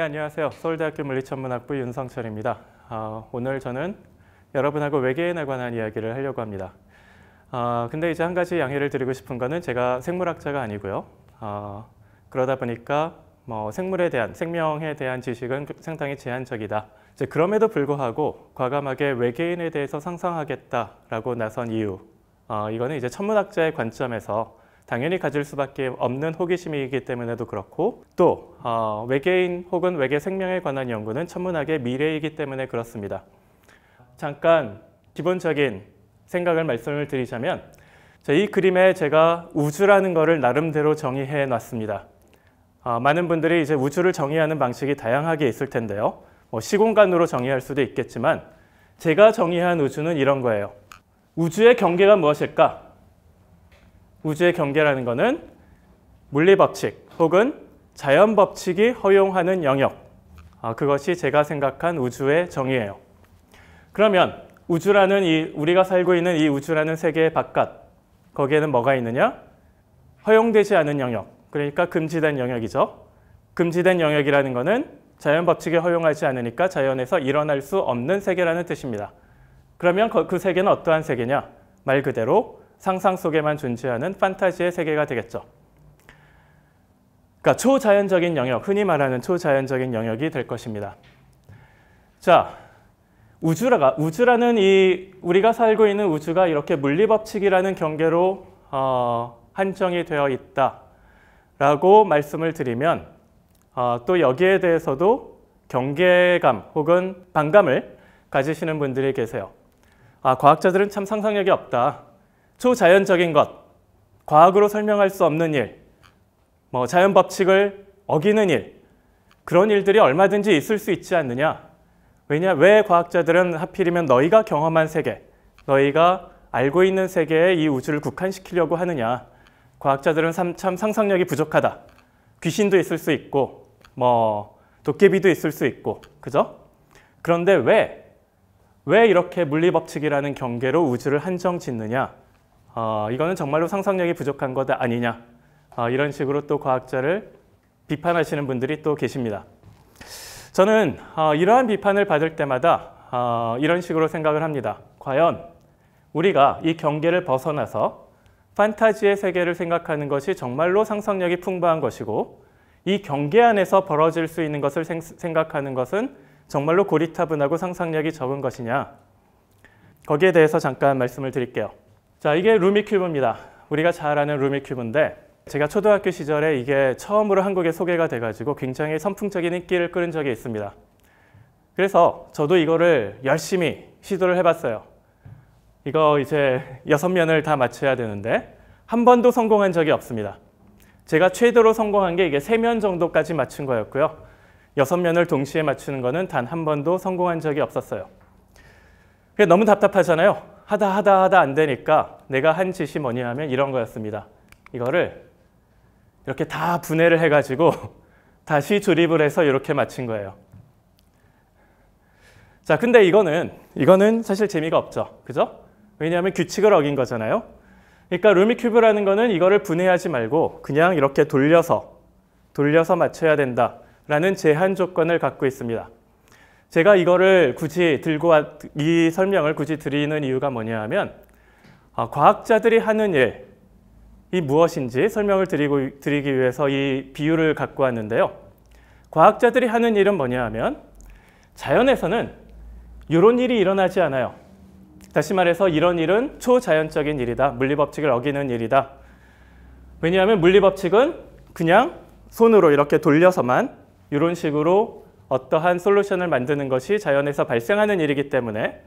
네, 안녕하세요. 서울대학교 물리천문학부 윤성철입니다. 어, 오늘 저는 여러분하고 외계인에 관한 이야기를 하려고 합니다. 어, 근데 이제 한 가지 양해를 드리고 싶은 거는 제가 생물학자가 아니고요. 어, 그러다 보니까 뭐 생물에 대한, 생명에 대한 지식은 상당히 제한적이다. 이제 그럼에도 불구하고 과감하게 외계인에 대해서 상상하겠다라고 나선 이유, 어, 이거는 이제 천문학자의 관점에서 당연히 가질 수밖에 없는 호기심이기 때문에도 그렇고 또 어, 외계인 혹은 외계 생명에 관한 연구는 천문학의 미래이기 때문에 그렇습니다. 잠깐 기본적인 생각을 말씀을 드리자면 이 그림에 제가 우주라는 것을 나름대로 정의해 놨습니다. 어, 많은 분들이 이제 우주를 정의하는 방식이 다양하게 있을 텐데요. 뭐 시공간으로 정의할 수도 있겠지만 제가 정의한 우주는 이런 거예요. 우주의 경계가 무엇일까? 우주의 경계라는 것은 물리법칙 혹은 자연법칙이 허용하는 영역 아, 그것이 제가 생각한 우주의 정의예요. 그러면 우주라는 이 우리가 살고 있는 이 우주라는 세계 의 바깥 거기에는 뭐가 있느냐? 허용되지 않은 영역 그러니까 금지된 영역이죠. 금지된 영역이라는 것은 자연 법칙에 허용하지 않으니까 자연에서 일어날 수 없는 세계라는 뜻입니다. 그러면 그 세계는 어떠한 세계냐? 말 그대로 상상 속에만 존재하는 판타지의 세계가 되겠죠. 그러니까 초자연적인 영역, 흔히 말하는 초자연적인 영역이 될 것입니다. 자, 우주라가, 우주라는 이 우리가 살고 있는 우주가 이렇게 물리법칙이라는 경계로 어, 한정이 되어 있다라고 말씀을 드리면 어, 또 여기에 대해서도 경계감 혹은 반감을 가지시는 분들이 계세요. 아, 과학자들은 참 상상력이 없다. 초자연적인 것, 과학으로 설명할 수 없는 일, 뭐 자연 법칙을 어기는 일, 그런 일들이 얼마든지 있을 수 있지 않느냐. 왜냐, 왜 과학자들은 하필이면 너희가 경험한 세계, 너희가 알고 있는 세계에 이 우주를 국한시키려고 하느냐. 과학자들은 참 상상력이 부족하다. 귀신도 있을 수 있고, 뭐, 도깨비도 있을 수 있고, 그죠? 그런데 왜, 왜 이렇게 물리법칙이라는 경계로 우주를 한정 짓느냐? 어, 이거는 정말로 상상력이 부족한 것 아니냐 어, 이런 식으로 또 과학자를 비판하시는 분들이 또 계십니다. 저는 어, 이러한 비판을 받을 때마다 어, 이런 식으로 생각을 합니다. 과연 우리가 이 경계를 벗어나서 판타지의 세계를 생각하는 것이 정말로 상상력이 풍부한 것이고 이 경계 안에서 벌어질 수 있는 것을 생, 생각하는 것은 정말로 고리타분하고 상상력이 적은 것이냐 거기에 대해서 잠깐 말씀을 드릴게요. 자, 이게 루미 큐브입니다. 우리가 잘 아는 루미 큐브인데 제가 초등학교 시절에 이게 처음으로 한국에 소개가 돼가지고 굉장히 선풍적인 인기를 끌은 적이 있습니다. 그래서 저도 이거를 열심히 시도를 해봤어요. 이거 이제 여섯 면을 다 맞춰야 되는데 한 번도 성공한 적이 없습니다. 제가 최대로 성공한 게 이게 세 면 정도까지 맞춘 거였고요. 여섯 면을 동시에 맞추는 거는 단 한 번도 성공한 적이 없었어요. 그게 너무 답답하잖아요. 하다 하다 하다 안 되니까 내가 한 짓이 뭐냐 하면 이런 거였습니다. 이거를 이렇게 다 분해를 해가지고 다시 조립을 해서 이렇게 마친 거예요. 자, 근데 이거는, 이거는 사실 재미가 없죠. 그죠? 왜냐하면 규칙을 어긴 거잖아요. 그러니까 루미큐브라는 거는 이거를 분해하지 말고 그냥 이렇게 돌려서, 돌려서 맞춰야 된다라는 제한 조건을 갖고 있습니다. 제가 이거를 굳이 들고 이 설명을 굳이 드리는 이유가 뭐냐 하면 아, 과학자들이 하는 일, 이 무엇인지 설명을 드리고, 드리기 위해서 이 비유를 갖고 왔는데요. 과학자들이 하는 일은 뭐냐 하면 자연에서는 이런 일이 일어나지 않아요. 다시 말해서 이런 일은 초자연적인 일이다. 물리법칙을 어기는 일이다. 왜냐하면 물리법칙은 그냥 손으로 이렇게 돌려서만 이런 식으로 어떠한 솔루션을 만드는 것이 자연에서 발생하는 일이기 때문에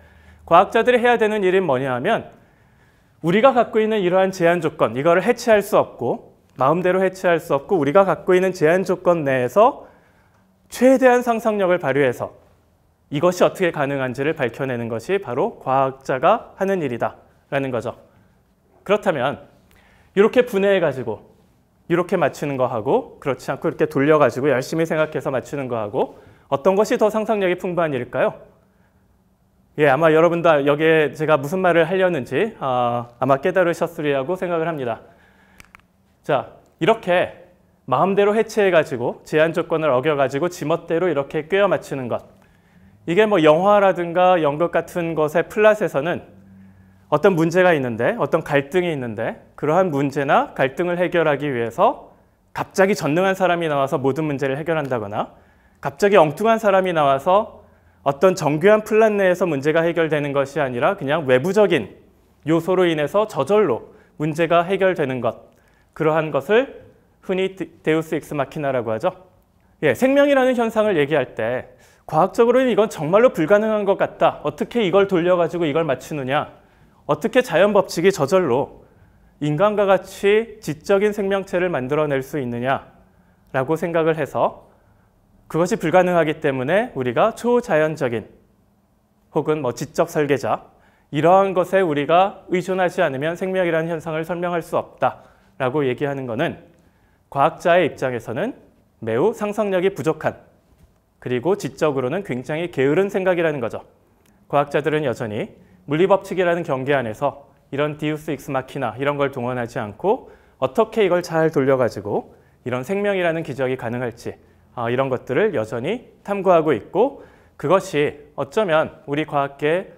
과학자들이 해야 되는 일은 뭐냐 하면 우리가 갖고 있는 이러한 제한 조건, 이거를 해체할 수 없고 마음대로 해체할 수 없고 우리가 갖고 있는 제한 조건 내에서 최대한 상상력을 발휘해서 이것이 어떻게 가능한지를 밝혀내는 것이 바로 과학자가 하는 일이다 라는 거죠. 그렇다면 이렇게 분해해가지고 이렇게 맞추는 거하고 그렇지 않고 이렇게 돌려가지고 열심히 생각해서 맞추는 거하고 어떤 것이 더 상상력이 풍부한 일일까요? 예, 아마 여러분 다 여기에 제가 무슨 말을 하려는지 어, 아마 깨달으셨으리라고 생각을 합니다. 자, 이렇게 마음대로 해체해가지고 제한 조건을 어겨가지고 지멋대로 이렇게 꿰어 맞추는 것. 이게 뭐 영화라든가 연극 같은 것의 플랫에서는 어떤 문제가 있는데 어떤 갈등이 있는데 그러한 문제나 갈등을 해결하기 위해서 갑자기 전능한 사람이 나와서 모든 문제를 해결한다거나 갑자기 엉뚱한 사람이 나와서 어떤 정교한 플랜 내에서 문제가 해결되는 것이 아니라 그냥 외부적인 요소로 인해서 저절로 문제가 해결되는 것 그러한 것을 흔히 데우스 엑스 마키나라고 하죠. 예, 생명이라는 현상을 얘기할 때 과학적으로는 이건 정말로 불가능한 것 같다. 어떻게 이걸 돌려가지고 이걸 맞추느냐. 어떻게 자연 법칙이 저절로 인간과 같이 지적인 생명체를 만들어낼 수 있느냐라고 생각을 해서 그것이 불가능하기 때문에 우리가 초자연적인 혹은 뭐 지적 설계자 이러한 것에 우리가 의존하지 않으면 생명이라는 현상을 설명할 수 없다라고 얘기하는 것은 과학자의 입장에서는 매우 상상력이 부족한 그리고 지적으로는 굉장히 게으른 생각이라는 거죠. 과학자들은 여전히 물리법칙이라는 경계 안에서 이런 디우스 익스마키나 이런 걸 동원하지 않고 어떻게 이걸 잘 돌려가지고 이런 생명이라는 기적이 가능할지 아, 이런 것들을 여전히 탐구하고 있고 그것이 어쩌면 우리 과학계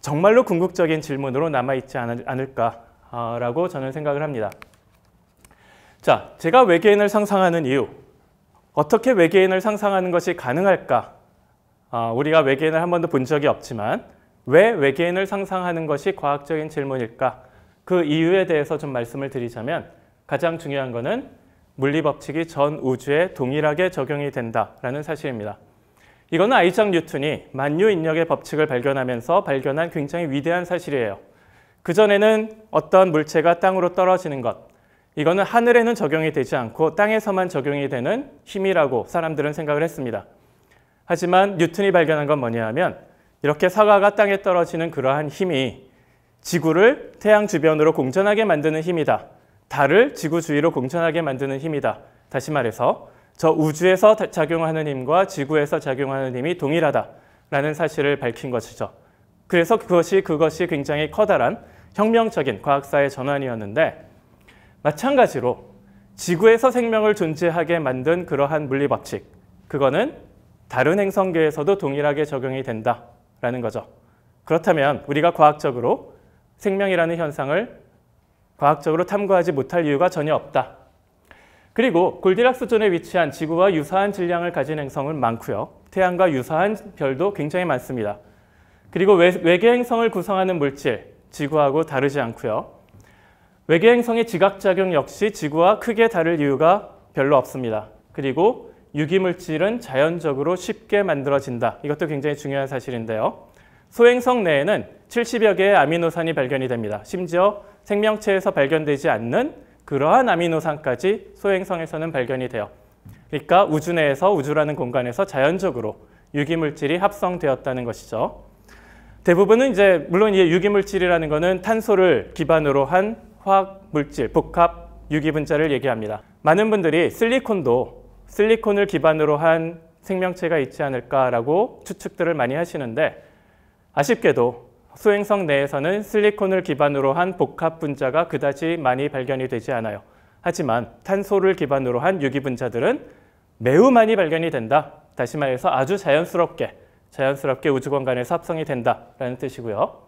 정말로 궁극적인 질문으로 남아있지 않을까라고 아, 저는 생각을 합니다. 자, 제가 외계인을 상상하는 이유, 어떻게 외계인을 상상하는 것이 가능할까? 아, 우리가 외계인을 한 번도 본 적이 없지만 왜 외계인을 상상하는 것이 과학적인 질문일까? 그 이유에 대해서 좀 말씀을 드리자면 가장 중요한 것은 물리 법칙이 전 우주에 동일하게 적용이 된다라는 사실입니다. 이거는 아이작 뉴턴이 만유 인력의 법칙을 발견하면서 발견한 굉장히 위대한 사실이에요. 그전에는 어떤 물체가 땅으로 떨어지는 것, 이거는 하늘에는 적용이 되지 않고 땅에서만 적용이 되는 힘이라고 사람들은 생각을 했습니다. 하지만 뉴턴이 발견한 건 뭐냐 하면 이렇게 사과가 땅에 떨어지는 그러한 힘이 지구를 태양 주변으로 공전하게 만드는 힘이다. 달을 지구 주위로 공천하게 만드는 힘이다. 다시 말해서 저 우주에서 작용하는 힘과 지구에서 작용하는 힘이 동일하다라는 사실을 밝힌 것이죠. 그래서 그것이 그것이 굉장히 커다란 혁명적인 과학사의 전환이었는데 마찬가지로 지구에서 생명을 존재하게 만든 그러한 물리 법칙 그거는 다른 행성계에서도 동일하게 적용이 된다라는 거죠. 그렇다면 우리가 과학적으로 생명이라는 현상을 과학적으로 탐구하지 못할 이유가 전혀 없다. 그리고 골디락스 존에 위치한 지구와 유사한 질량을 가진 행성은 많고요. 태양과 유사한 별도 굉장히 많습니다. 그리고 외, 계 행성을 구성하는 물질, 지구하고 다르지 않고요. 외계 행성의 지각작용 역시 지구와 크게 다를 이유가 별로 없습니다. 그리고 유기물질은 자연적으로 쉽게 만들어진다. 이것도 굉장히 중요한 사실인데요. 소행성 내에는 70여 개의 아미노산이 발견이 됩니다. 심지어 생명체에서 발견되지 않는 그러한 아미노산까지 소행성에서는 발견이 돼요. 그러니까 우주 내에서 우주라는 공간에서 자연적으로 유기물질이 합성되었다는 것이죠. 대부분은 이제 물론 이 유기물질이라는 것은 탄소를 기반으로 한 화학 물질, 복합 유기분자를 얘기합니다. 많은 분들이 실리콘도 실리콘을 기반으로 한 생명체가 있지 않을까라고 추측들을 많이 하시는데 아쉽게도 수행성 내에서는 실리콘을 기반으로 한 복합 분자가 그다지 많이 발견이 되지 않아요. 하지만 탄소를 기반으로 한 유기 분자들은 매우 많이 발견이 된다. 다시 말해서 아주 자연스럽게 자연스럽게 우주 공간에서 합성이 된다라는 뜻이고요.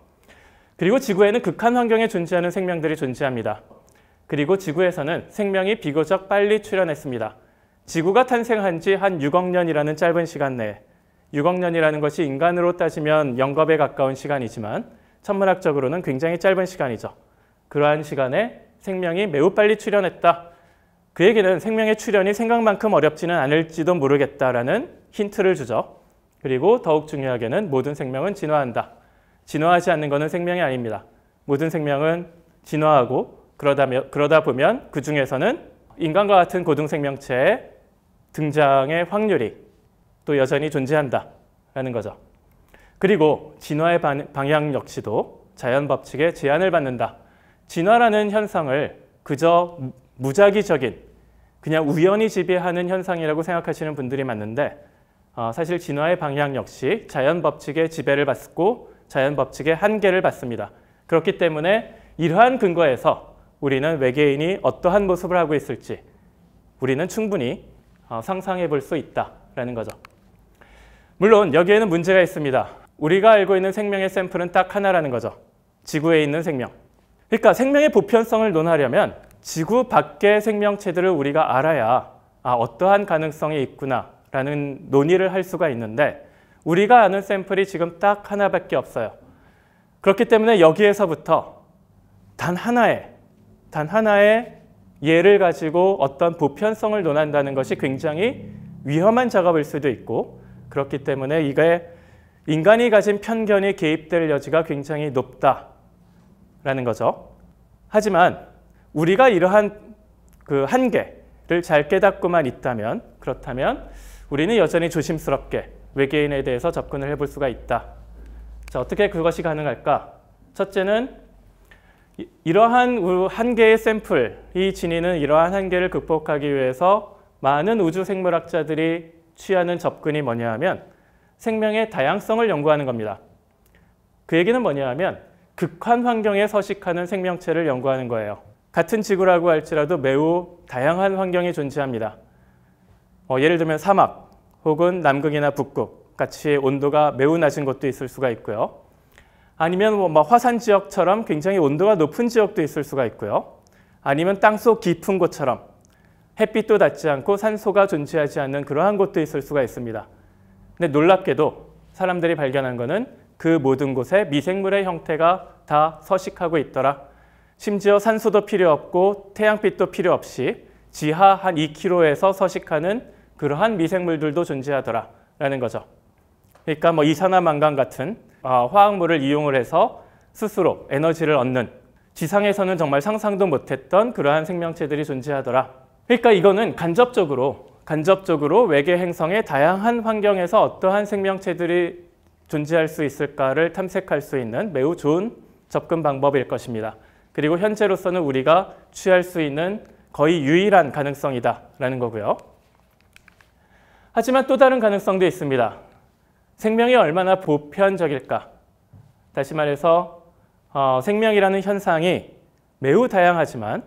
그리고 지구에는 극한 환경에 존재하는 생명들이 존재합니다. 그리고 지구에서는 생명이 비교적 빨리 출현했습니다. 지구가 탄생한 지 한 6억 년이라는 짧은 시간 내에 6억 년이라는 것이 인간으로 따지면 영겁에 가까운 시간이지만 천문학적으로는 굉장히 짧은 시간이죠. 그러한 시간에 생명이 매우 빨리 출현했다. 그에게는 생명의 출현이 생각만큼 어렵지는 않을지도 모르겠다라는 힌트를 주죠. 그리고 더욱 중요하게는 모든 생명은 진화한다. 진화하지 않는 것은 생명이 아닙니다. 모든 생명은 진화하고 그러다, 그러다 보면 그 중에서는 인간과 같은 고등 생명체의 등장의 확률이 또 여전히 존재한다라는 거죠. 그리고 진화의 방향 역시도 자연 법칙에 제한을 받는다. 진화라는 현상을 그저 무작위적인 그냥 우연히 지배하는 현상이라고 생각하시는 분들이 많은데 어, 사실 진화의 방향 역시 자연 법칙의 지배를 받고 자연 법칙의 한계를 받습니다. 그렇기 때문에 이러한 근거에서 우리는 외계인이 어떠한 모습을 하고 있을지 우리는 충분히 어, 상상해 볼 수 있다라는 거죠. 물론 여기에는 문제가 있습니다. 우리가 알고 있는 생명의 샘플은 딱 하나라는 거죠. 지구에 있는 생명. 그러니까 생명의 보편성을 논하려면 지구 밖의 생명체들을 우리가 알아야 아, 어떠한 가능성이 있구나라는 논의를 할 수가 있는데 우리가 아는 샘플이 지금 딱 하나밖에 없어요. 그렇기 때문에 여기에서부터 단 하나의 단 하나의 예를 가지고 어떤 보편성을 논한다는 것이 굉장히 위험한 작업일 수도 있고 그렇기 때문에 이게 인간이 가진 편견이 개입될 여지가 굉장히 높다라는 거죠. 하지만 우리가 이러한 그 한계를 잘 깨닫고만 있다면 그렇다면 우리는 여전히 조심스럽게 외계인에 대해서 접근을 해볼 수가 있다. 자, 어떻게 그것이 가능할까? 첫째는 이러한 한계의 샘플이 지니는 이러한 한계를 극복하기 위해서 많은 우주 생물학자들이 취하는 접근이 뭐냐 하면 생명의 다양성을 연구하는 겁니다. 그 얘기는 뭐냐 하면 극한 환경에 서식하는 생명체를 연구하는 거예요. 같은 지구라고 할지라도 매우 다양한 환경이 존재합니다. 어, 예를 들면 사막 혹은 남극이나 북극 같이 온도가 매우 낮은 곳도 있을 수가 있고요. 아니면 뭐, 뭐 화산 지역처럼 굉장히 온도가 높은 지역도 있을 수가 있고요. 아니면 땅속 깊은 곳처럼 햇빛도 닿지 않고 산소가 존재하지 않는 그러한 곳도 있을 수가 있습니다. 근데 놀랍게도 사람들이 발견한 것은 그 모든 곳에 미생물의 형태가 다 서식하고 있더라. 심지어 산소도 필요 없고 태양빛도 필요 없이 지하 한 2km에서 서식하는 그러한 미생물들도 존재하더라 라는 거죠. 그러니까 뭐 이산화망간 같은 아, 화학물을 이용을 해서 스스로 에너지를 얻는 지상에서는 정말 상상도 못했던 그러한 생명체들이 존재하더라 그러니까 이거는 간접적으로 간접적으로 외계 행성의 다양한 환경에서 어떠한 생명체들이 존재할 수 있을까를 탐색할 수 있는 매우 좋은 접근 방법일 것입니다. 그리고 현재로서는 우리가 취할 수 있는 거의 유일한 가능성이다라는 거고요. 하지만 또 다른 가능성도 있습니다. 생명이 얼마나 보편적일까? 다시 말해서 어, 생명이라는 현상이 매우 다양하지만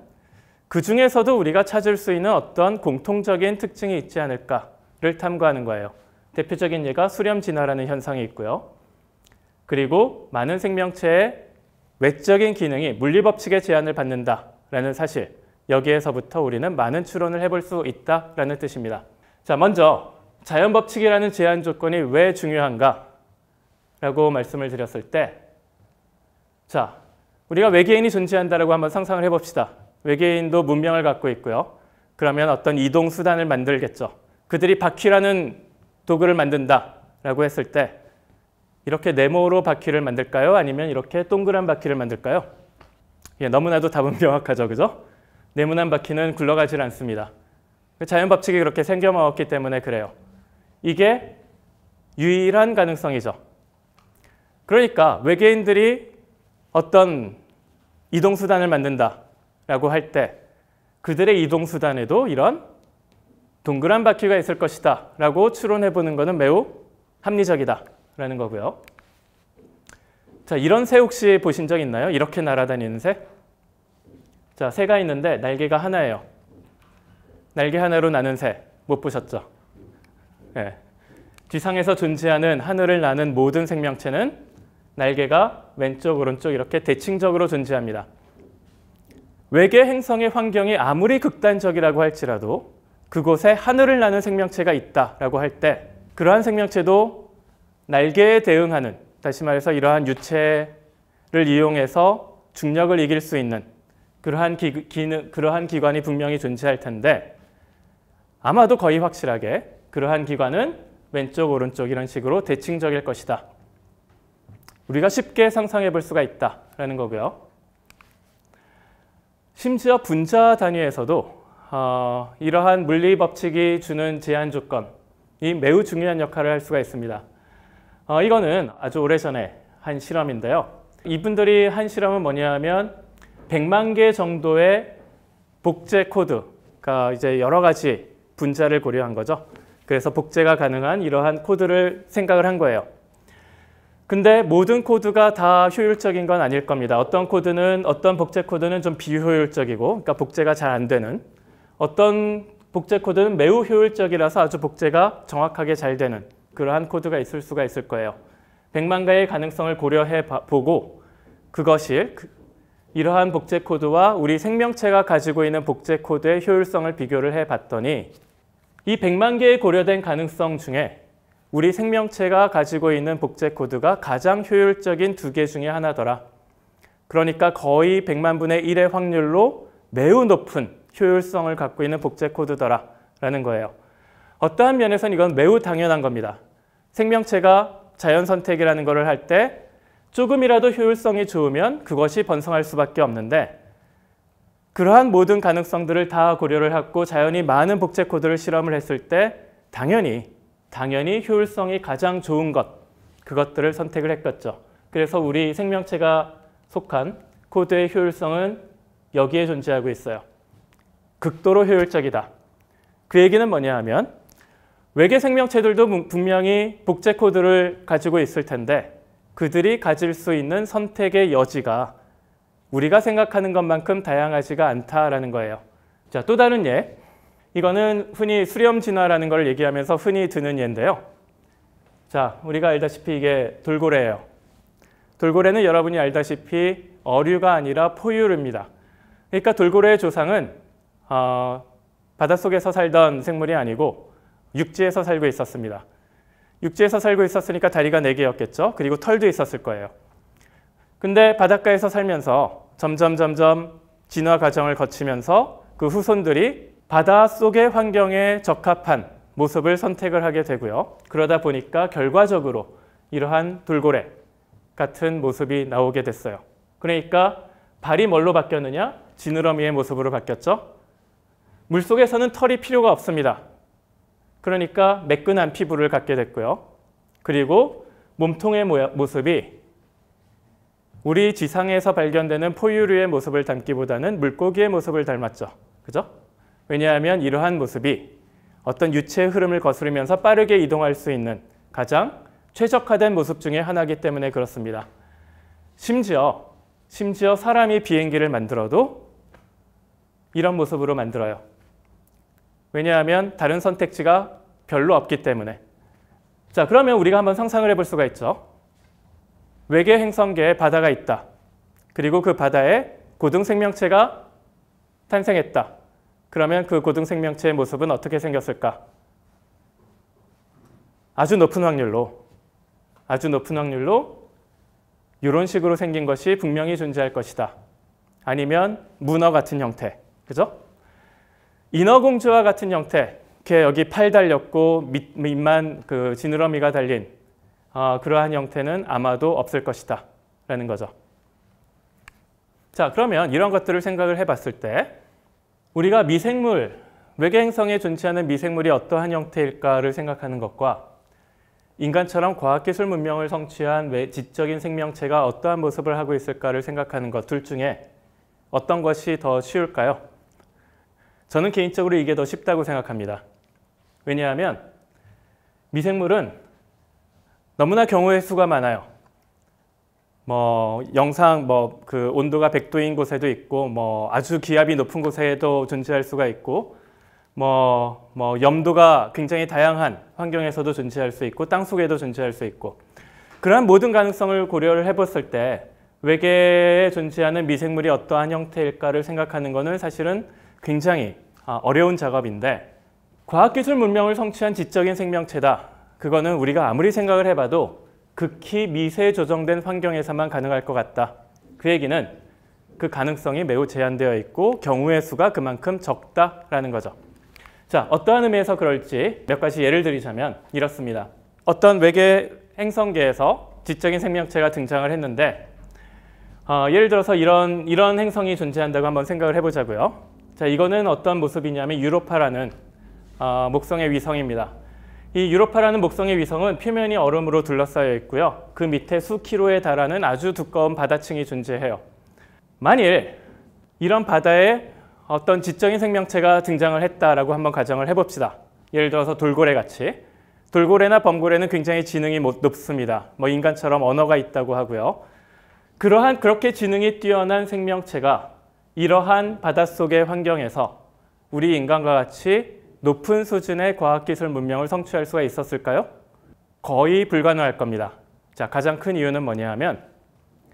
그 중에서도 우리가 찾을 수 있는 어떤 공통적인 특징이 있지 않을까를 탐구하는 거예요. 대표적인 예가 수렴 진화라는 현상이 있고요. 그리고 많은 생명체의 외적인 기능이 물리법칙의 제한을 받는다라는 사실, 여기에서부터 우리는 많은 추론을 해볼 수 있다라는 뜻입니다. 자, 먼저 자연 법칙이라는 제한 조건이 왜 중요한가? 라고 말씀을 드렸을 때, 자, 우리가 외계인이 존재한다라고 한번 상상을 해봅시다. 외계인도 문명을 갖고 있고요. 그러면 어떤 이동 수단을 만들겠죠. 그들이 바퀴라는 도구를 만든다라고 했을 때 이렇게 네모로 바퀴를 만들까요? 아니면 이렇게 동그란 바퀴를 만들까요? 예, 너무나도 답은 명확하죠. 그죠? 네모난 바퀴는 굴러가질 않습니다. 그 자연 법칙이 그렇게 생겨먹었기 때문에 그래요. 이게 유일한 가능성이죠. 그러니까 외계인들이 어떤 이동수단을 만든다. 라고 할 때 그들의 이동수단에도 이런 동그란 바퀴가 있을 것이다 라고 추론해보는 것은 매우 합리적이다 라는 거고요. 자, 이런 새 혹시 보신 적 있나요? 이렇게 날아다니는 새? 자, 새가 있는데 날개가 하나예요. 날개 하나로 나는 새 못 보셨죠? 네. 예. 지상에서 존재하는 하늘을 나는 모든 생명체는 날개가 왼쪽, 오른쪽 이렇게 대칭적으로 존재합니다. 외계 행성의 환경이 아무리 극단적이라고 할지라도 그곳에 하늘을 나는 생명체가 있다라고 할 때 그러한 생명체도 날개에 대응하는 다시 말해서 이러한 유체를 이용해서 중력을 이길 수 있는 그러한 기, 기능, 그러한 기관이 분명히 존재할 텐데 아마도 거의 확실하게 그러한 기관은 왼쪽 오른쪽 이런 식으로 대칭적일 것이다. 우리가 쉽게 상상해 볼 수가 있다라는 거고요. 심지어 분자 단위에서도 어, 이러한 물리 법칙이 주는 제한 조건이 매우 중요한 역할을 할 수가 있습니다. 어, 이거는 아주 오래전에 한 실험인데요. 이분들이 한 실험은 뭐냐면 100만 개 정도의 복제 코드가 이제 여러 가지 분자를 고려한 거죠. 그래서 복제가 가능한 이러한 코드를 생각을 한 거예요. 근데 모든 코드가 다 효율적인 건 아닐 겁니다. 어떤 코드는 어떤 복제 코드는 좀 비효율적이고 그러니까 복제가 잘 안 되는 어떤 복제 코드는 매우 효율적이라서 아주 복제가 정확하게 잘 되는 그러한 코드가 있을 수가 있을 거예요. 100만 가의 가능성을 고려해 보고 그것이 그 이러한 복제 코드와 우리 생명체가 가지고 있는 복제 코드의 효율성을 비교를 해 봤더니 이 100만 개의 고려된 가능성 중에 우리 생명체가 가지고 있는 복제 코드가 가장 효율적인 두 개 중에 하나더라. 그러니까 거의 100만 분의 1의 확률로 매우 높은 효율성을 갖고 있는 복제 코드더라 라는 거예요. 어떠한 면에서는 이건 매우 당연한 겁니다. 생명체가 자연 선택이라는 것을 할 때 조금이라도 효율성이 좋으면 그것이 번성할 수밖에 없는데 그러한 모든 가능성들을 다 고려를 하고 자연이 많은 복제 코드를 실험을 했을 때 당연히 당연히 효율성이 가장 좋은 것, 그것들을 선택을 했겠죠. 그래서 우리 생명체가 속한 코드의 효율성은 여기에 존재하고 있어요. 극도로 효율적이다. 그 얘기는 뭐냐 하면 외계 생명체들도 분명히 복제 코드를 가지고 있을 텐데 그들이 가질 수 있는 선택의 여지가 우리가 생각하는 것만큼 다양하지가 않다라는 거예요. 자, 또 다른 예. 이거는 흔히 수렴 진화라는 걸 얘기하면서 흔히 드는 예인데요. 자, 우리가 알다시피 이게 돌고래예요. 돌고래는 여러분이 알다시피 어류가 아니라 포유류입니다. 그러니까 돌고래의 조상은 어, 바닷속에서 살던 생물이 아니고 육지에서 살고 있었습니다. 육지에서 살고 있었으니까 다리가 4개였겠죠. 그리고 털도 있었을 거예요. 근데 바닷가에서 살면서 점점 점점 진화 과정을 거치면서 그 후손들이 바다 속의 환경에 적합한 모습을 선택을 하게 되고요. 그러다 보니까 결과적으로 이러한 돌고래 같은 모습이 나오게 됐어요. 그러니까 발이 뭘로 바뀌었느냐? 지느러미의 모습으로 바뀌었죠. 물속에서는 털이 필요가 없습니다. 그러니까 매끈한 피부를 갖게 됐고요. 그리고 몸통의 모습이 우리 지상에서 발견되는 포유류의 모습을 닮기보다는 물고기의 모습을 닮았죠. 그죠? 왜냐하면 이러한 모습이 어떤 유체의 흐름을 거스르면서 빠르게 이동할 수 있는 가장 최적화된 모습 중의 하나이기 때문에 그렇습니다. 심지어 심지어 사람이 비행기를 만들어도 이런 모습으로 만들어요. 왜냐하면 다른 선택지가 별로 없기 때문에. 자, 그러면 우리가 한번 상상을 해볼 수가 있죠. 외계 행성계에 바다가 있다. 그리고 그 바다에 고등 생명체가 탄생했다. 그러면 그 고등 생명체의 모습은 어떻게 생겼을까? 아주 높은 확률로, 아주 높은 확률로 이런 식으로 생긴 것이 분명히 존재할 것이다. 아니면 문어 같은 형태, 그죠? 인어공주와 같은 형태, 이렇게 여기 팔 달렸고 밑, 밑만 그 지느러미가 달린 어, 그러한 형태는 아마도 없을 것이다. 라는 거죠. 자, 그러면 이런 것들을 생각을 해봤을 때 우리가 미생물, 외계 행성에 존재하는 미생물이 어떠한 형태일까를 생각하는 것과 인간처럼 과학기술 문명을 성취한 외 지적인 생명체가 어떠한 모습을 하고 있을까를 생각하는 것 둘 중에 어떤 것이 더 쉬울까요? 저는 개인적으로 이게 더 쉽다고 생각합니다. 왜냐하면 미생물은 너무나 경우의 수가 많아요. 뭐 영상 뭐 그 온도가 100도인 곳에도 있고 뭐 아주 기압이 높은 곳에도 존재할 수가 있고 뭐, 뭐 염도가 굉장히 다양한 환경에서도 존재할 수 있고 땅속에도 존재할 수 있고 그러한 모든 가능성을 고려를 해봤을 때 외계에 존재하는 미생물이 어떠한 형태일까를 생각하는 것은 사실은 굉장히 아, 어려운 작업인데 과학기술 문명을 성취한 지적인 생명체다. 그거는 우리가 아무리 생각을 해봐도 극히 미세 조정된 환경에서만 가능할 것 같다. 그 얘기는 그 가능성이 매우 제한되어 있고 경우의 수가 그만큼 적다라는 거죠. 자, 어떠한 의미에서 그럴지 몇 가지 예를 들이자면 이렇습니다. 어떤 외계 행성계에서 지적인 생명체가 등장을 했는데 어, 예를 들어서 이런, 이런 행성이 존재한다고 한번 생각을 해보자고요. 자, 이거는 어떤 모습이냐면 유로파라는 어, 목성의 위성입니다. 이 유로파라는 목성의 위성은 표면이 얼음으로 둘러싸여 있고요. 그 밑에 수키로에 달하는 아주 두꺼운 바다층이 존재해요. 만일 이런 바다에 어떤 지적인 생명체가 등장을 했다라고 한번 가정을 해봅시다. 예를 들어서 돌고래 같이. 돌고래나 범고래는 굉장히 지능이 높습니다. 뭐 인간처럼 언어가 있다고 하고요. 그러한 그렇게 지능이 뛰어난 생명체가 이러한 바닷속의 환경에서 우리 인간과 같이 높은 수준의 과학기술 문명을 성취할 수가 있었을까요? 거의 불가능할 겁니다. 자, 가장 큰 이유는 뭐냐 하면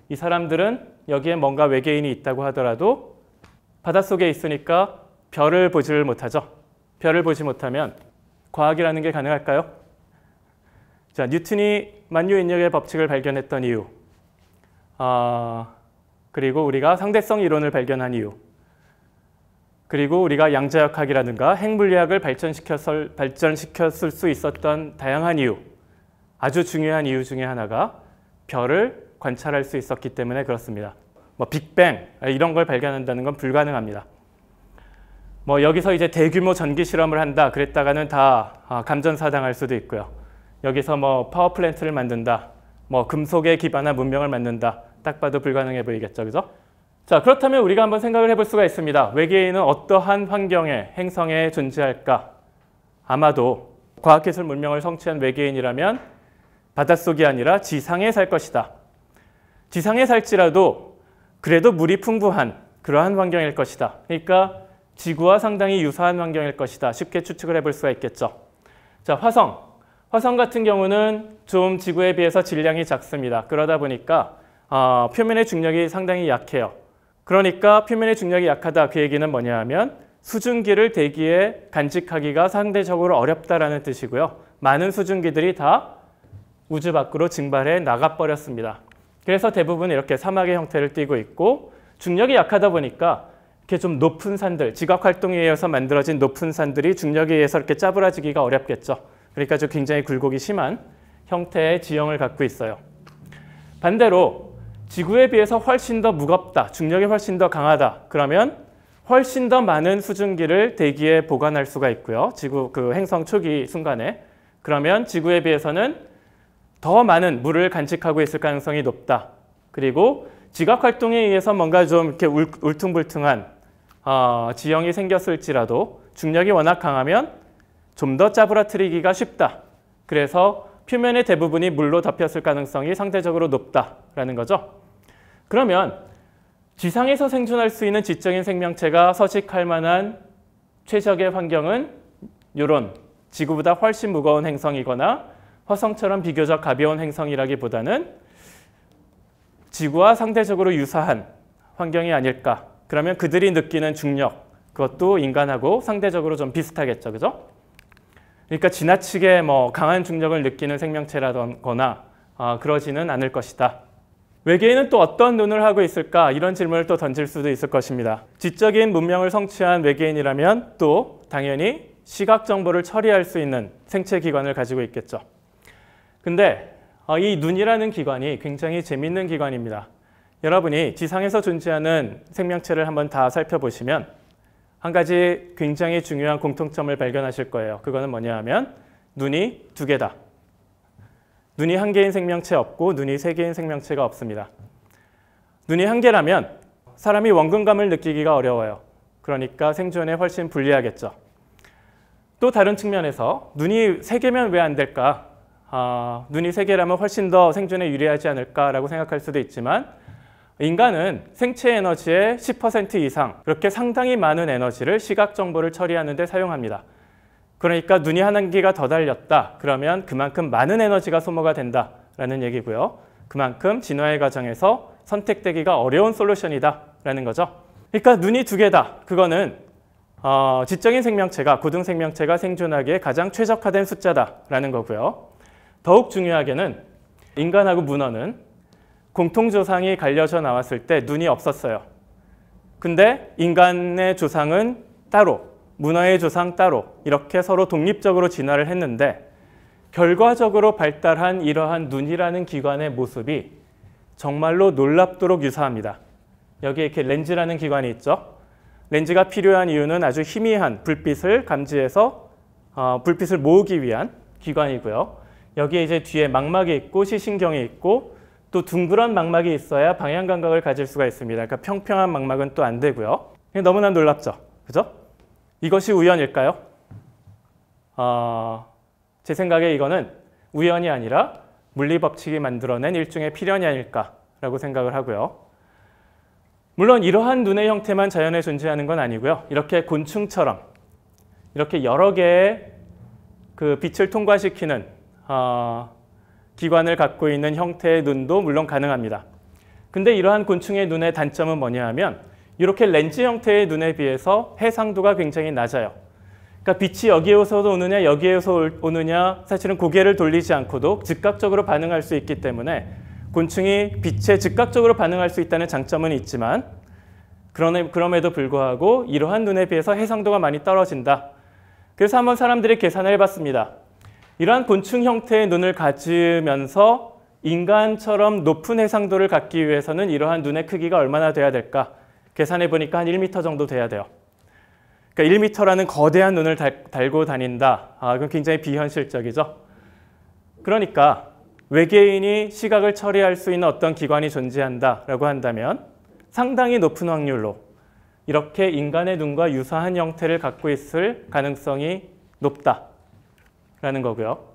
이 사람들은 여기에 뭔가 외계인이 있다고 하더라도 바닷속에 있으니까 별을 보질 못하죠. 별을 보지 못하면 과학이라는 게 가능할까요? 자, 뉴턴이 만유인력의 법칙을 발견했던 이유, 어, 그리고 우리가 상대성 이론을 발견한 이유, 그리고 우리가 양자역학이라든가 핵물리학을 발전시켰을, 발전시켰을 수 있었던 다양한 이유, 아주 중요한 이유 중에 하나가 별을 관찰할 수 있었기 때문에 그렇습니다. 뭐 빅뱅 이런 걸 발견한다는 건 불가능합니다. 뭐 여기서 이제 대규모 전기 실험을 한다 그랬다가는 다 아, 감전사당할 수도 있고요. 여기서 뭐 파워 플랜트를 만든다, 뭐 금속에 기반한 문명을 만든다 딱 봐도 불가능해 보이겠죠, 그죠? 자, 그렇다면 우리가 한번 생각을 해볼 수가 있습니다. 외계인은 어떠한 환경에, 행성에 존재할까? 아마도 과학기술 문명을 성취한 외계인이라면 바닷속이 아니라 지상에 살 것이다. 지상에 살지라도 그래도 물이 풍부한 그러한 환경일 것이다. 그러니까 지구와 상당히 유사한 환경일 것이다. 쉽게 추측을 해볼 수가 있겠죠. 자, 화성. 화성 같은 경우는 좀 지구에 비해서 질량이 작습니다. 그러다 보니까 어, 표면의 중력이 상당히 약해요. 그러니까 표면의 중력이 약하다 그 얘기는 뭐냐 하면 수증기를 대기에 간직하기가 상대적으로 어렵다라는 뜻이고요. 많은 수증기들이 다 우주 밖으로 증발해 나가버렸습니다. 그래서 대부분 이렇게 사막의 형태를 띠고 있고 중력이 약하다 보니까 이렇게 좀 높은 산들, 지각 활동에 의해서 만들어진 높은 산들이 중력에 의해서 이렇게 짜부라지기가 어렵겠죠. 그러니까 좀 굉장히 굴곡이 심한 형태의 지형을 갖고 있어요. 반대로 지구에 비해서 훨씬 더 무겁다, 중력이 훨씬 더 강하다. 그러면 훨씬 더 많은 수증기를 대기에 보관할 수가 있고요. 지구 그 행성 초기 순간에. 그러면 지구에 비해서는 더 많은 물을 간직하고 있을 가능성이 높다. 그리고 지각 활동에 의해서 뭔가 좀 이렇게 울, 퉁불퉁한 어, 지형이 생겼을지라도 중력이 워낙 강하면 좀 더 짜부라트리기가 쉽다. 그래서 표면의 대부분이 물로 덮였을 가능성이 상대적으로 높다. 라는 거죠. 그러면 지상에서 생존할 수 있는 지적인 생명체가 서식할 만한 최적의 환경은 이런 지구보다 훨씬 무거운 행성이거나 화성처럼 비교적 가벼운 행성이라기보다는 지구와 상대적으로 유사한 환경이 아닐까. 그러면 그들이 느끼는 중력, 그것도 인간하고 상대적으로 좀 비슷하겠죠. 그죠? 그러니까 지나치게 뭐 강한 중력을 느끼는 생명체라거나 아, 어, 그러지는 않을 것이다. 외계인은 또 어떤 눈을 하고 있을까? 이런 질문을 또 던질 수도 있을 것입니다. 지적인 문명을 성취한 외계인이라면 또 당연히 시각 정보를 처리할 수 있는 생체 기관을 가지고 있겠죠. 근데 어, 이 눈이라는 기관이 굉장히 재밌는 기관입니다. 여러분이 지상에서 존재하는 생명체를 한번 다 살펴보시면 한 가지 굉장히 중요한 공통점을 발견하실 거예요. 그거는 뭐냐 하면 눈이 두 개다. 눈이 한 개인 생명체 없고 눈이 세 개인 생명체가 없습니다. 눈이 한 개라면 사람이 원근감을 느끼기가 어려워요. 그러니까 생존에 훨씬 불리하겠죠. 또 다른 측면에서 눈이 세 개면 왜 안 될까? 아, 눈이 세 개라면 훨씬 더 생존에 유리하지 않을까라고 생각할 수도 있지만 인간은 생체 에너지의 10% 이상 그렇게 상당히 많은 에너지를 시각 정보를 처리하는 데 사용합니다. 그러니까 눈이 한 개가 더 달렸다. 그러면 그만큼 많은 에너지가 소모가 된다라는 얘기고요. 그만큼 진화의 과정에서 선택되기가 어려운 솔루션이다라는 거죠. 그러니까 눈이 두 개다. 그거는 어, 지적인 생명체가 고등 생명체가 생존하기에 가장 최적화된 숫자다라는 거고요. 더욱 중요하게는 인간하고 문어는 공통 조상이 갈려져 나왔을 때 눈이 없었어요. 근데 인간의 조상은 따로 문화의 조상 따로 이렇게 서로 독립적으로 진화를 했는데 결과적으로 발달한 이러한 눈이라는 기관의 모습이 정말로 놀랍도록 유사합니다. 여기에 이렇게 렌즈라는 기관이 있죠. 렌즈가 필요한 이유는 아주 희미한 불빛을 감지해서 어, 불빛을 모으기 위한 기관이고요. 여기에 이제 뒤에 망막이 있고 시신경이 있고 또 둥그런 망막이 있어야 방향 감각을 가질 수가 있습니다. 그러니까 평평한 망막은 또 안 되고요. 너무나 놀랍죠. 그죠? 이것이 우연일까요? 어, 제 생각에 이거는 우연이 아니라 물리법칙이 만들어낸 일종의 필연이 아닐까라고 생각을 하고요. 물론 이러한 눈의 형태만 자연에 존재하는 건 아니고요. 이렇게 곤충처럼 이렇게 여러 개의 그 빛을 통과시키는 어, 기관을 갖고 있는 형태의 눈도 물론 가능합니다. 근데 이러한 곤충의 눈의 단점은 뭐냐 하면 이렇게 렌즈 형태의 눈에 비해서 해상도가 굉장히 낮아요. 그러니까 빛이 여기에서 오느냐 여기에서 오느냐 사실은 고개를 돌리지 않고도 즉각적으로 반응할 수 있기 때문에 곤충이 빛에 즉각적으로 반응할 수 있다는 장점은 있지만 그럼에도 불구하고 이러한 눈에 비해서 해상도가 많이 떨어진다. 그래서 한번 사람들이 계산을 해봤습니다. 이러한 곤충 형태의 눈을 가지면서 인간처럼 높은 해상도를 갖기 위해서는 이러한 눈의 크기가 얼마나 돼야 될까? 계산해 보니까 한 1m 정도 돼야 돼요. 그러니까 1m라는 거대한 눈을 달, 고 다닌다. 아, 그건 굉장히 비현실적이죠. 그러니까 외계인이 시각을 처리할 수 있는 어떤 기관이 존재한다라고 한다면 상당히 높은 확률로 이렇게 인간의 눈과 유사한 형태를 갖고 있을 가능성이 높다라는 거고요.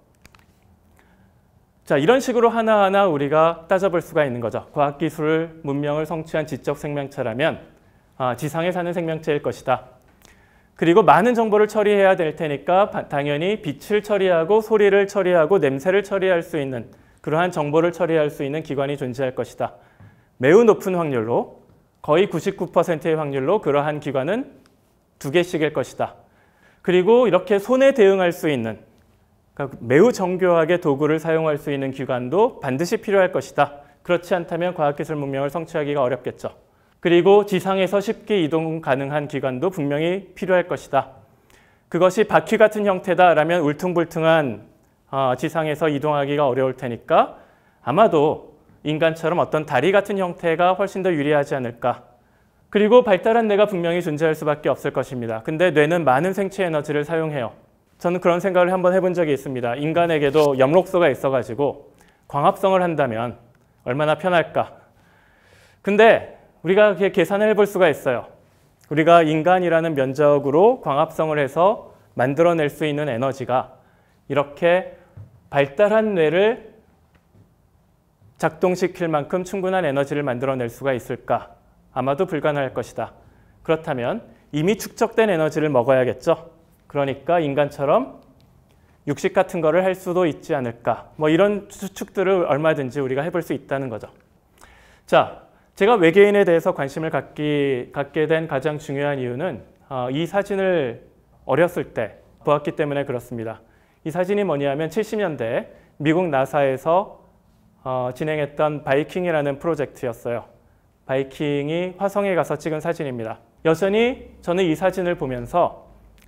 자, 이런 식으로 하나하나 우리가 따져볼 수가 있는 거죠. 과학기술, 문명을 성취한 지적 생명체라면 아, 지상에 사는 생명체일 것이다. 그리고 많은 정보를 처리해야 될 테니까 당연히 빛을 처리하고 소리를 처리하고 냄새를 처리할 수 있는 그러한 정보를 처리할 수 있는 기관이 존재할 것이다. 매우 높은 확률로 거의 99%의 확률로 그러한 기관은 두 개씩일 것이다. 그리고 이렇게 손에 대응할 수 있는 그러니까 매우 정교하게 도구를 사용할 수 있는 기관도 반드시 필요할 것이다. 그렇지 않다면 과학기술 문명을 성취하기가 어렵겠죠. 그리고 지상에서 쉽게 이동 가능한 기관도 분명히 필요할 것이다. 그것이 바퀴 같은 형태다라면 울퉁불퉁한 어, 지상에서 이동하기가 어려울 테니까 아마도 인간처럼 어떤 다리 같은 형태가 훨씬 더 유리하지 않을까. 그리고 발달한 뇌가 분명히 존재할 수밖에 없을 것입니다. 근데 뇌는 많은 생체 에너지를 사용해요. 저는 그런 생각을 한번 해본 적이 있습니다. 인간에게도 염록소가 있어가지고 광합성을 한다면 얼마나 편할까. 근데 우리가 계산을 해볼 수가 있어요. 우리가 인간이라는 면적으로 광합성을 해서 만들어낼 수 있는 에너지가 이렇게 발달한 뇌를 작동시킬 만큼 충분한 에너지를 만들어낼 수가 있을까? 아마도 불가능할 것이다. 그렇다면 이미 축적된 에너지를 먹어야겠죠? 그러니까 인간처럼 육식 같은 거를 할 수도 있지 않을까. 뭐 이런 추측들을 얼마든지 우리가 해볼 수 있다는 거죠. 자, 제가 외계인에 대해서 관심을 갖기, 갖게 된 가장 중요한 이유는 어, 이 사진을 어렸을 때 보았기 때문에 그렇습니다. 이 사진이 뭐냐면 70년대 미국 나사에서 어, 진행했던 바이킹이라는 프로젝트였어요. 바이킹이 화성에 가서 찍은 사진입니다. 여전히 저는 이 사진을 보면서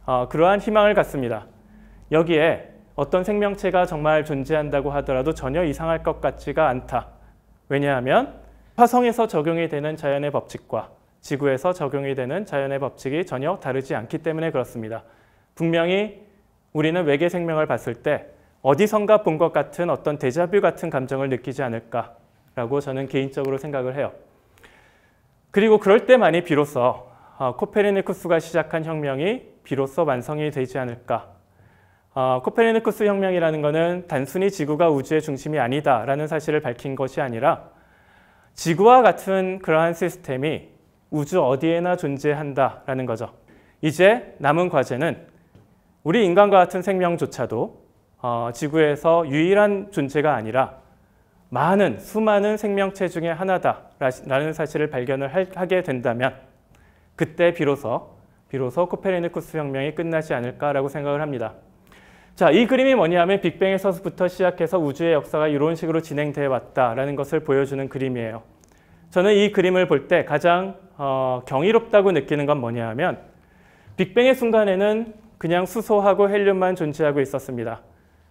어, 그러한 희망을 갖습니다. 여기에 어떤 생명체가 정말 존재한다고 하더라도 전혀 이상할 것 같지가 않다. 왜냐하면 화성에서 적용이 되는 자연의 법칙과 지구에서 적용이 되는 자연의 법칙이 전혀 다르지 않기 때문에 그렇습니다. 분명히 우리는 외계 생명을 봤을 때 어디선가 본 것 같은 어떤 데자뷰 같은 감정을 느끼지 않을까라고 저는 개인적으로 생각을 해요. 그리고 그럴 때만이 비로소 어, 코페르니쿠스가 시작한 혁명이 비로소 완성이 되지 않을까. 어, 코페르니쿠스 혁명이라는 것은 단순히 지구가 우주의 중심이 아니다라는 사실을 밝힌 것이 아니라 지구와 같은 그러한 시스템이 우주 어디에나 존재한다라는 거죠. 이제 남은 과제는 우리 인간과 같은 생명조차도 어, 지구에서 유일한 존재가 아니라 많은 수많은 생명체 중의 하나다라는 사실을 발견을 하게 된다면 그때 비로소 비로소 코페르니쿠스 혁명이 끝나지 않을까라고 생각을 합니다. 자, 이 그림이 뭐냐면 빅뱅에서부터 시작해서 우주의 역사가 이런 식으로 진행되어 왔다라는 것을 보여주는 그림이에요. 저는 이 그림을 볼 때 가장 어, 경이롭다고 느끼는 건 뭐냐 하면 빅뱅의 순간에는 그냥 수소하고 헬륨만 존재하고 있었습니다.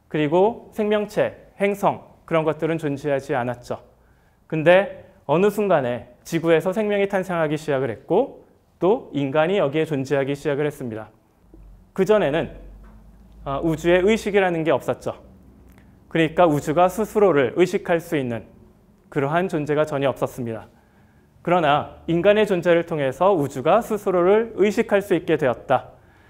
그리고 생명체, 행성 그런 것들은 존재하지 않았죠. 근데 어느 순간에 지구에서 생명이 탄생하기 시작을 했고 또 인간이 여기에 존재하기 시작을 했습니다. 그전에는 아, 우주에 의식이라는 게 없었죠. 그러니까 우주가 스스로를 의식할 수 있는 그러한 존재가 전혀 없었습니다. 그러나 인간의 존재를 통해서 우주가 스스로를 의식할 수 있게 되었다.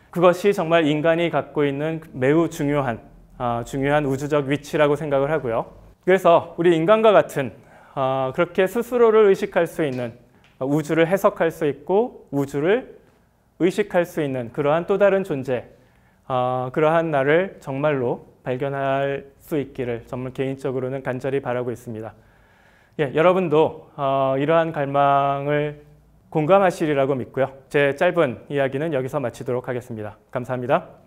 그것이 정말 인간이 갖고 있는 매우 중요한 아, 중요한 우주적 위치라고 생각을 하고요. 그래서 우리 인간과 같은 아, 그렇게 스스로를 의식할 수 있는 우주를 해석할 수 있고 우주를 의식할 수 있는 그러한 또 다른 존재, 어, 그러한 나를 정말로 발견할 수 있기를 정말 개인적으로는 간절히 바라고 있습니다. 예, 여러분도 어, 이러한 갈망을 공감하시리라고 믿고요. 제 짧은 이야기는 여기서 마치도록 하겠습니다. 감사합니다.